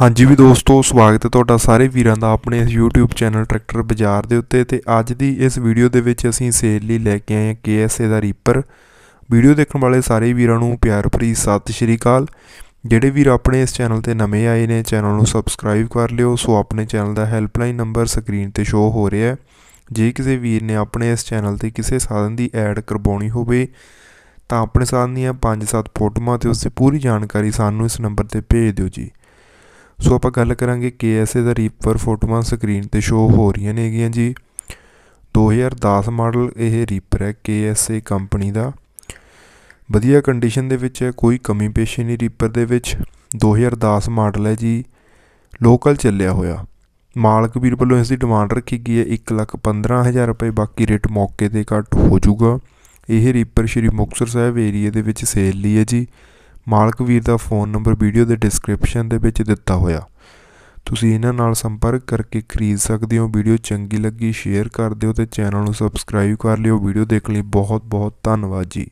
ਹਾਂਜੀ ਵੀ ਦੋਸਤੋ ਸਵਾਗਤ ਹੈ ਤੁਹਾਡਾ ਸਾਰੇ ਵੀਰਾਂ ਦਾ ਆਪਣੇ ਇਸ YouTube ਚੈਨਲ ਟਰੈਕਟਰ ਬਾਜ਼ਾਰ ਦੇ ਉੱਤੇ ਤੇ ਅੱਜ ਦੀ ਇਸ ਵੀਡੀਓ ਦੇ ਵਿੱਚ ਅਸੀਂ ਸੇਲ ਲਈ ਲੈ ਕੇ ਆਏ ਹਾਂ KSA ਦਾ ਰੀਪਰ ਵੀਡੀਓ ਦੇਖਣ ਵਾਲੇ ਸਾਰੇ ਵੀਰਾਂ ਨੂੰ ਪਿਆਰ ਭਰੀ ਸਤਿ ਸ਼੍ਰੀ ਅਕਾਲ ਜਿਹੜੇ ਵੀਰ ਆਪਣੇ ਇਸ ਚੈਨਲ ਤੇ ਨਵੇਂ ਆਏ ਨੇ ਚੈਨਲ ਨੂੰ ਸਬਸਕ੍ਰਾਈਬ ਕਰ ਲਿਓ ਸੋ ਆਪਣੇ ਚੈਨਲ ਦਾ ਹੈਲਪਲਾਈਨ ਨੰਬਰ ਸਕਰੀਨ ਤੇ ਸ਼ੋ ਹੋ ਰਿਹਾ ਹੈ ਜੇ ਕਿਸੇ ਵੀਰ ਨੇ ਆਪਣੇ ਇਸ ਚੈਨਲ ਤੇ ਕਿਸੇ ਸਾਧਨ ਦੀ ਐਡ ਕਰਵਾਉਣੀ ਹੋਵੇ ਤਾਂ ਆਪਣੇ ਸਾਧਨ ਦੀਆਂ 5-7 ਫੋਟੋਆਂ ਤੇ ਉਸ ਦੀ ਪੂਰੀ ਜਾਣਕਾਰੀ ਸਾਨੂੰ ਇਸ ਨੰਬਰ ਤੇ ਭੇਜ ਦਿਓ ਜੀ ਸੋ ਆਪਾਂ ਗੱਲ ਕਰਾਂਗੇ KSA ਦਾ ਰੀਪਰ ਫੋਟੋਆਂ ਸਕਰੀਨ ਤੇ ਸ਼ੋ ਹੋ ਰਹੀਆਂ ਨੇਗੀਆਂ ਜੀ 2010 ਮਾਡਲ ਇਹ ਰੀਪਰ ਹੈ KSA ਕੰਪਨੀ ਦਾ ਵਧੀਆ ਕੰਡੀਸ਼ਨ ਦੇ ਵਿੱਚ ਹੈ ਕੋਈ ਕਮੀ ਪੇਸ਼ੀ ਨਹੀਂ ਰੀਪਰ ਦੇ ਵਿੱਚ 2010 ਮਾਡਲ ਹੈ ਜੀ ਲੋਕਲ ਚੱਲਿਆ ਹੋਇਆ ਮਾਲਕ ਵੀਰ ਵੱਲੋਂ ਇਸ ਦੀ ਡਿਮਾਂਡ ਰੱਖੀ ਗਈ ਹੈ 115000 ਰੁਪਏ ਬਾਕੀ ਰੇਟ ਮੌਕੇ ਤੇ ਘੱਟ ਹੋ ਜਾਊਗਾ ਇਹ ਰੀਪਰ ਸ਼੍ਰੀ ਮੁਕਸਰ ਸਾਹਿਬ ਏਰੀਆ ਦੇ ਵਿੱਚ ਸੇਲ ਲਈ ਹੈ ਜੀ ਮਾਲਕ ਵੀਰ ਦਾ ਫੋਨ ਨੰਬਰ ਵੀਡੀਓ ਦੇ ਡਿਸਕ੍ਰਿਪਸ਼ਨ ਦੇ ਵਿੱਚ ਦਿੱਤਾ ਹੋਇਆ ਤੁਸੀਂ ਇਹਨਾਂ ਨਾਲ ਸੰਪਰਕ ਕਰਕੇ ਖਰੀਦ ਸਕਦੇ ਹੋ ਵੀਡੀਓ ਚੰਗੀ ਲੱਗੀ ਸ਼ੇਅਰ ਕਰ ਦਿਓ ਤੇ ਚੈਨਲ ਨੂੰ ਸਬਸਕ੍ਰਾਈਬ ਕਰ ਲਿਓ ਵੀਡੀਓ ਦੇਖਣ ਲਈ ਬਹੁਤ ਬਹੁਤ ਧੰਨਵਾਦ ਜੀ